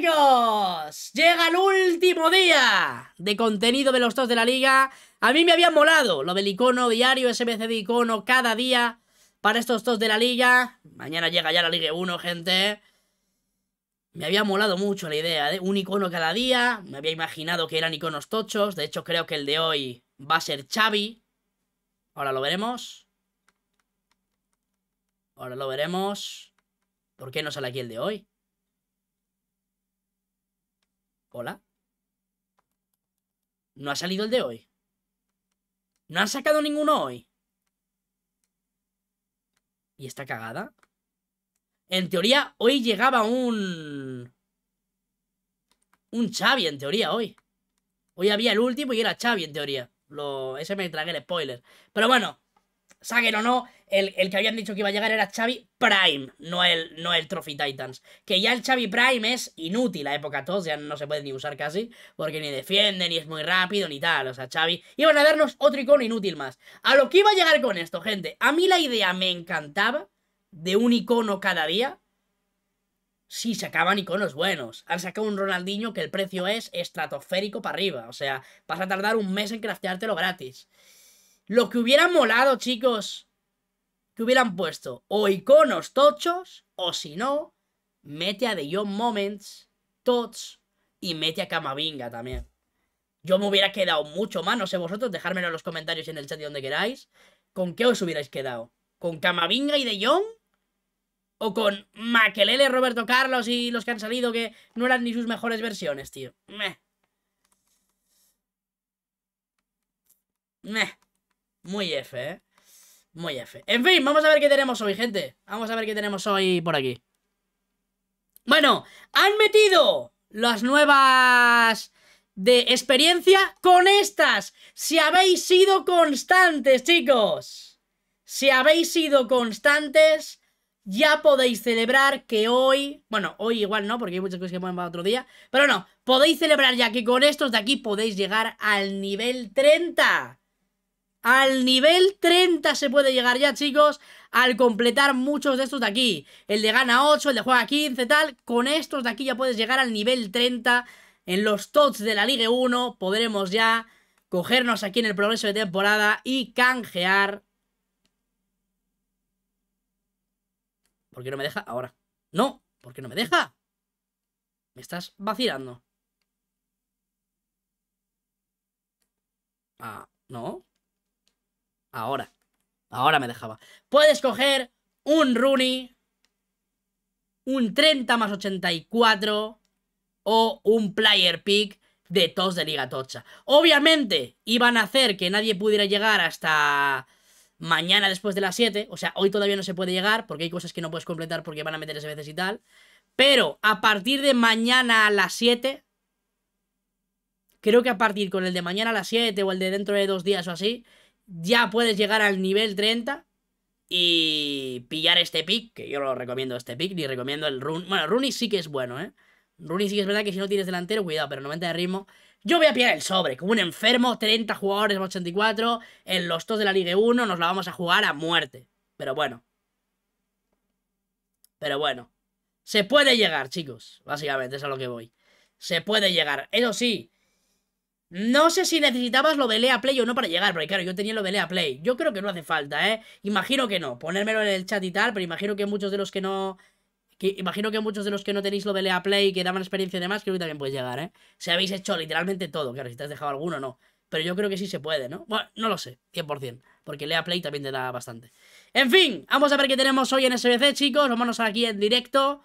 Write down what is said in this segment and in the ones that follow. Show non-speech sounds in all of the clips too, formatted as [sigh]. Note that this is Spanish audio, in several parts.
Chicos, llega el último día de contenido de los dos de la liga. A mí me había molado lo del icono diario, SBC de icono cada día para estos dos de la liga. Mañana llega ya la Liga 1, gente. Me había molado mucho la idea de ¿eh? un icono cada día. Me había imaginado que eran iconos tochos. De hecho, creo que el de hoy va a ser Xavi. Ahora lo veremos. Ahora lo veremos. ¿Por qué no sale aquí el de hoy? ¿Hola? ¿No ha salido el de hoy? ¿No han sacado ninguno hoy? ¿Y está cagada? En teoría, hoy llegaba un... Un Xavi, en teoría, hoy. Hoy había el último y era Xavi, en teoría. Lo... Ese me tragué el spoiler. Pero bueno, Saguen o no, el, que habían dicho que iba a llegar era Xavi Prime, no el, no el Trophy Titans. Que ya el Xavi Prime es inútil a época todos, ya no se puede ni usar casi, porque ni defiende, ni es muy rápido, ni tal. O sea, Xavi. Iban a darnos otro icono inútil más. A lo que iba a llegar con esto, gente. A mí la idea me encantaba de un icono cada día. Sí, sacaban iconos buenos. Han sacado un Ronaldinho que el precio es estratosférico para arriba. O sea, vas a tardar un mes en crafteártelo gratis. Lo que hubiera molado, chicos, que hubieran puesto o iconos tochos, o si no, mete a De Young Moments, Tots, y mete a Camavinga también. Yo me hubiera quedado mucho más, no sé vosotros, dejármelo en los comentarios en el chat de donde queráis. ¿Con qué os hubierais quedado? ¿Con Camavinga y De Young? ¿O con Maquelele, Roberto Carlos y los que han salido que no eran ni sus mejores versiones, tío? Meh. Meh. Muy F, ¿eh? Muy F. En fin, vamos a ver qué tenemos hoy, gente. Vamos a ver qué tenemos hoy por aquí. Bueno, han metido las nuevas de experiencia con estas. Si habéis sido constantes, chicos. Si habéis sido constantes, ya podéis celebrar que hoy... Bueno, hoy igual no, porque hay muchas cosas que pueden para otro día. Pero no, podéis celebrar ya que con estos de aquí podéis llegar al nivel 30. Al nivel 30 se puede llegar ya, chicos, al completar muchos de estos de aquí. El de gana 8, el de juega 15, tal. Con estos de aquí ya puedes llegar al nivel 30. En los tots de la Liga 1 podremos ya cogernos aquí en el progreso de temporada y canjear. ¿Por qué no me deja ahora? No, ¿por qué no me deja? Me estás vacilando. Ah, no. Ahora. Ahora me dejaba. Puedes coger un Rooney, un 30 más 84 o un player pick de tos de Liga Tocha. Obviamente iban a hacer que nadie pudiera llegar hasta mañana después de las 7. O sea, hoy todavía no se puede llegar porque hay cosas que no puedes completar porque van a meter ese veces y tal. Pero a partir de mañana a las 7, creo que a partir con el de mañana a las 7 o el de dentro de dos días o así, ya puedes llegar al nivel 30 y pillar este pick, que yo lo recomiendo este pick, ni recomiendo el Run. Bueno, Rooney sí que es bueno, ¿eh? rune sí que es verdad que si no tienes delantero, cuidado, pero 90 de ritmo. Yo voy a pillar el sobre, como un enfermo, 30 jugadores 84, en los dos de la Liga 1 nos la vamos a jugar a muerte. Pero bueno. Pero bueno. Se puede llegar, chicos, básicamente, es a lo que voy. Se puede llegar. Eso sí, no sé si necesitabas lo de Lea Play o no para llegar, porque claro, yo tenía lo de Lea Play. Yo creo que no hace falta, ¿eh? Imagino que no. Ponérmelo en el chat y tal, pero imagino que muchos de los que no... Que, imagino que muchos de los que no tenéis lo de Lea Play, que daban experiencia y demás, creo que también puedes llegar, ¿eh? Si habéis hecho literalmente todo, claro, si te has dejado alguno, no. Pero yo creo que sí se puede, ¿no? Bueno, no lo sé, 100%, porque Lea Play también te da bastante. En fin, vamos a ver qué tenemos hoy en SBC, chicos. Vámonos aquí en directo.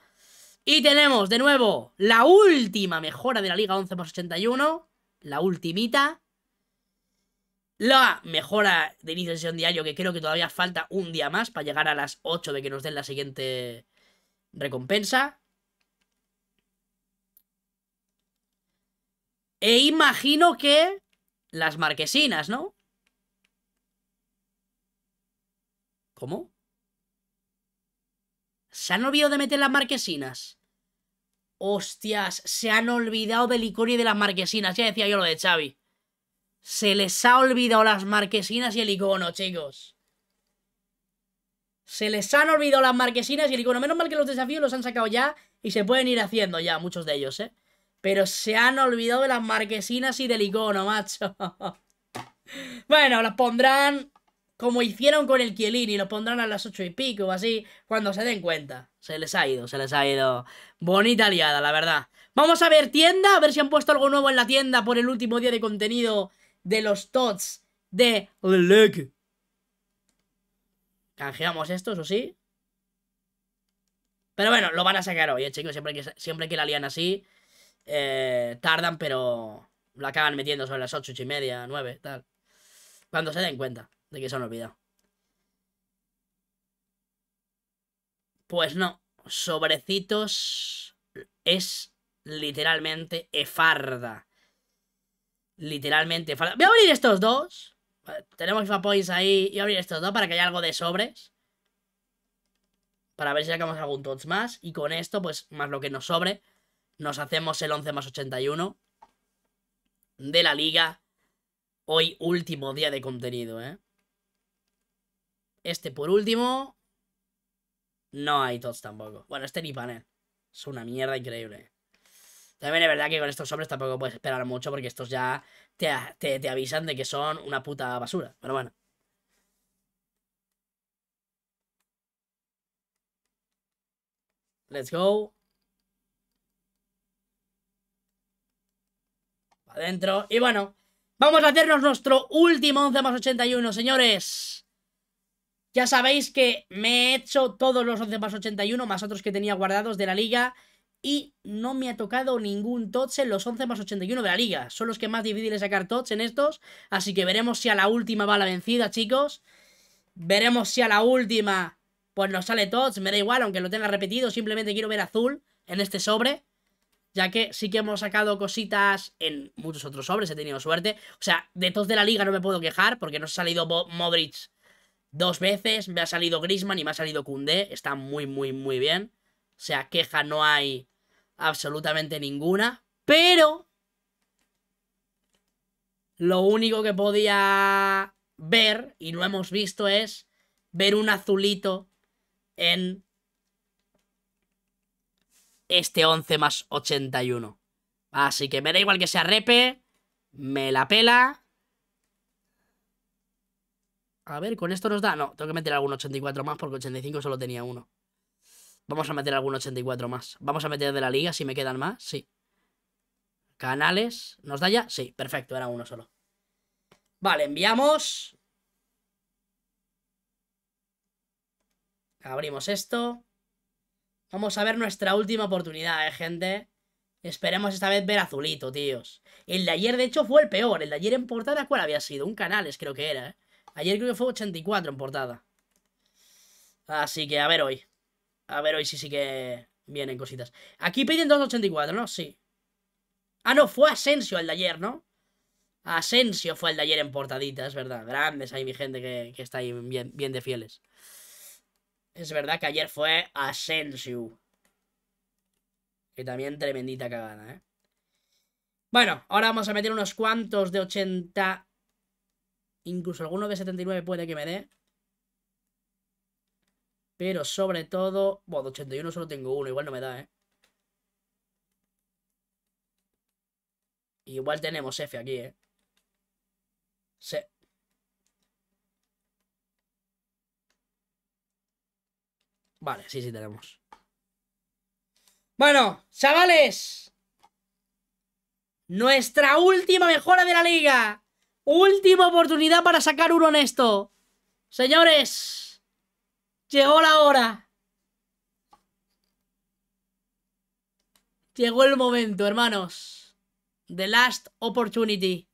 Y tenemos, de nuevo, la última mejora de la Liga 11 x 81 la ultimita. La mejora de inicio de sesión diario, que creo que todavía falta un día más para llegar a las 8 de que nos den la siguiente recompensa. E imagino que las marquesinas, ¿no? ¿Cómo? ¿Se han olvidado de meter las marquesinas? Hostias, se han olvidado del icono y de las marquesinas. Ya decía yo lo de Xavi. Se les ha olvidado las marquesinas y el icono, chicos. Se les han olvidado las marquesinas y el icono. Menos mal que los desafíos los han sacado ya y se pueden ir haciendo ya, muchos de ellos, ¿eh? Pero se han olvidado de las marquesinas y del icono, macho. [laughs] bueno, las pondrán como hicieron con el Y lo pondrán a las ocho y pico o así, cuando se den cuenta. Se les ha ido, se les ha ido. Bonita liada, la verdad. Vamos a ver tienda, a ver si han puesto algo nuevo en la tienda por el último día de contenido de los TOTS de Lelec. Canjeamos esto, o sí. Pero bueno, lo van a sacar hoy, eh, chicos. Siempre que, siempre que la lian así, eh, tardan, pero la acaban metiendo sobre las ocho, ocho y media, nueve, tal. Cuando se den cuenta. De que se han olvidado. Pues no. Sobrecitos es literalmente efarda. Literalmente efarda. Voy a abrir estos dos. Tenemos FIFA Points ahí. Voy a abrir estos dos para que haya algo de sobres. Para ver si sacamos algún touch más. Y con esto, pues, más lo que nos sobre, nos hacemos el 11 más 81 de la liga. Hoy último día de contenido, ¿eh? Este por último. No hay tots tampoco. Bueno, este ni panel. Es una mierda increíble. También es verdad que con estos sobres tampoco puedes esperar mucho porque estos ya te, avisan de que son una puta basura. Pero bueno. Let's go. adentro. Y bueno, vamos a hacernos nuestro último 11 más 81, señores. Ya sabéis que me he hecho todos los 11 más 81, más otros que tenía guardados de la liga, y no me ha tocado ningún touch en los 11 más 81 de la liga. Son los que más difíciles sacar touch en estos, así que veremos si a la última va la vencida, chicos. Veremos si a la última pues nos sale TOTS, me da igual, aunque lo tenga repetido, simplemente quiero ver azul en este sobre ya que sí que hemos sacado cositas en muchos otros sobres, he tenido suerte. O sea, de todos de la liga no me puedo quejar, porque no ha salido Modric dos veces, me ha salido Grisman y me ha salido Kunde, está muy, muy, muy bien. O sea, queja no hay absolutamente ninguna, pero lo único que podía ver, y no hemos visto, es ver un azulito en este 11 más 81. Así que me da igual que sea repe, me la pela, a ver, con esto nos da... No, tengo que meter algún 84 más porque 85 solo tenía uno. Vamos a meter algún 84 más. Vamos a meter de la liga si me quedan más, sí. Canales. ¿Nos da ya? Sí, perfecto, era uno solo. Vale, enviamos. Abrimos esto. Vamos a ver nuestra última oportunidad, eh, gente. Esperemos esta vez ver azulito, tíos. El de ayer, de hecho, fue el peor. El de ayer en portada, ¿cuál había sido? Un Canales, creo que era, eh. Ayer creo que fue 84 en portada. Así que a ver hoy. A ver hoy si sí que vienen cositas. Aquí piden 284, ¿no? Sí. Ah, no, fue Asensio el de ayer, ¿no? Asensio fue el de ayer en portadita, es verdad. Grandes ahí mi gente que, está ahí bien, bien de fieles. Es verdad que ayer fue Asensio. Que también tremendita cagada, ¿eh? Bueno, ahora vamos a meter unos cuantos de 80 Incluso alguno de 79 puede que me dé. Pero sobre todo... Bueno, de 81 solo tengo uno. Igual no me da, ¿eh? Igual tenemos F aquí, ¿eh? Sí. Vale, sí, sí tenemos. Bueno, chavales. Nuestra última mejora de la liga. Última oportunidad para sacar uno en esto. Señores, llegó la hora. Llegó el momento, hermanos. The last opportunity.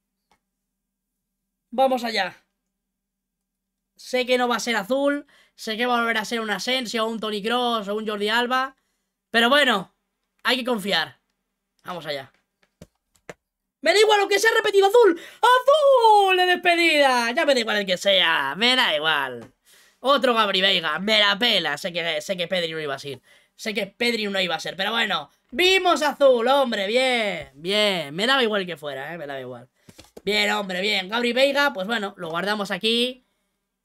Vamos allá. Sé que no va a ser azul. Sé que va a volver a ser un Asensio, un Tony Cross o un Jordi Alba. Pero bueno, hay que confiar. Vamos allá. Me da igual lo que sea repetido azul. ¡Azul ¡Le despedida! Ya me da igual el que sea. Me da igual. Otro Gabri Veiga. Me la pela. Sé que, sé que Pedri no iba a ser. Sé que Pedri no iba a ser. Pero bueno. Vimos azul, hombre. Bien. Bien. Me daba igual que fuera, ¿eh? Me daba igual. Bien, hombre. Bien. Gabri Veiga. Pues bueno, lo guardamos aquí.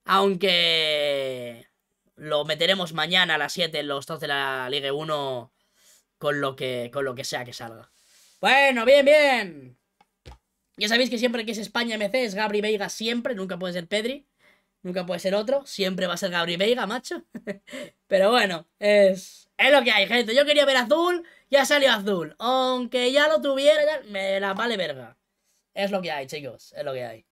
Aunque... Lo meteremos mañana a las 7 en los tops de la Liga 1 con lo que, con lo que sea que salga. Bueno, bien, bien. Ya sabéis que siempre que es España MC es Gabri Veiga siempre, nunca puede ser Pedri, nunca puede ser otro, siempre va a ser Gabri Veiga, macho. [laughs] Pero bueno, es, es lo que hay, gente. Yo quería ver azul, ya salió azul. Aunque ya lo tuviera, ya me la vale verga. Es lo que hay, chicos, es lo que hay.